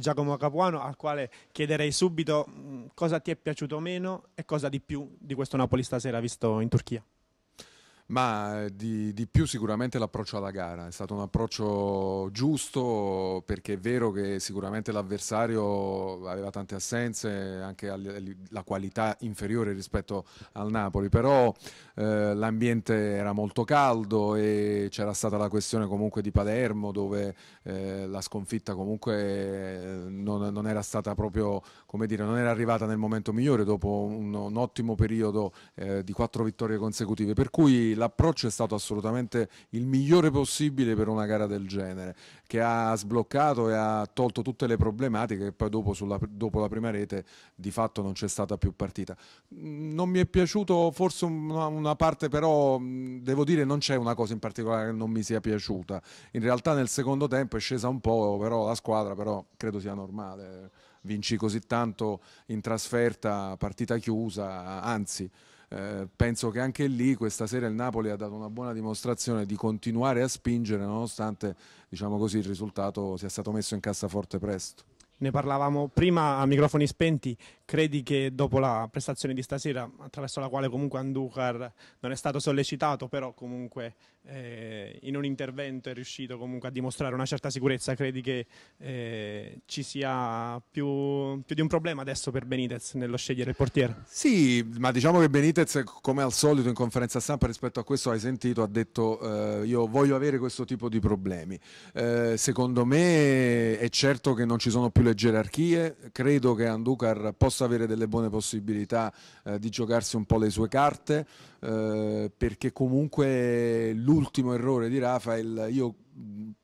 Giacomo Capuano, al quale chiederei subito mm, cosa ti è piaciuto meno e cosa di più di questo Napoli stasera visto in Turchia. Ma eh, di, di, più sicuramente l'approccio alla gara, è stato un approccio giusto perché è vero che sicuramente l'avversario aveva tante assenze, anche la qualità inferiore rispetto al Napoli, però eh, l'ambiente era molto caldo e c'era stata la questione comunque di Palermo dove eh, la sconfitta comunque eh, non, non, era stata proprio, come dire, non era arrivata nel momento migliore dopo un, un ottimo periodo eh, di quattro vittorie consecutive, per cui l'approccio è stato assolutamente il migliore possibile per una gara del genere, che ha sbloccato e ha tolto tutte le problematiche e poi dopo, sulla, dopo la prima rete di fatto non c'è stata più partita. Mm, non mi è piaciuto forse una, una parte però, mm, devo dire, non c'è una cosa in particolare che non mi sia piaciuta. In realtà nel secondo tempo è scesa un po' però la squadra, però credo sia normale vinci così tanto in trasferta, partita chiusa, anzi eh, penso che anche lì questa sera il Napoli ha dato una buona dimostrazione di continuare a spingere nonostante diciamo così, il risultato sia stato messo in cassaforte presto ne parlavamo prima a microfoni spenti, credi che dopo la prestazione di stasera, attraverso la quale comunque Andujar non è stato sollecitato, però comunque eh, in un intervento è riuscito comunque a dimostrare una certa sicurezza, credi che eh, ci sia più, più, di un problema adesso per Benitez nello scegliere il portiere? Sì, ma diciamo che Benitez, come al solito in conferenza stampa rispetto a questo hai sentito, ha detto eh, io voglio avere questo tipo di problemi. Eh, secondo me è certo che non ci sono più le sulle gerarchie, credo che Anducar possa avere delle buone possibilità eh, di giocarsi un po' le sue carte, eh, perché comunque l'ultimo errore di Rafael io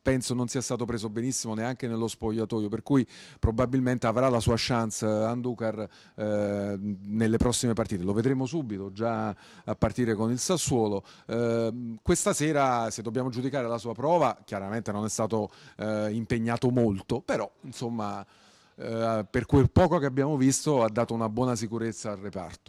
penso non sia stato preso benissimo neanche nello spogliatoio, per cui probabilmente avrà la sua chance Anducar eh, nelle prossime partite, lo vedremo subito, già a partire con il Sassuolo. Eh, questa sera, se dobbiamo giudicare la sua prova, chiaramente non è stato eh, impegnato molto, però insomma eh, per quel poco che abbiamo visto ha dato una buona sicurezza al reparto.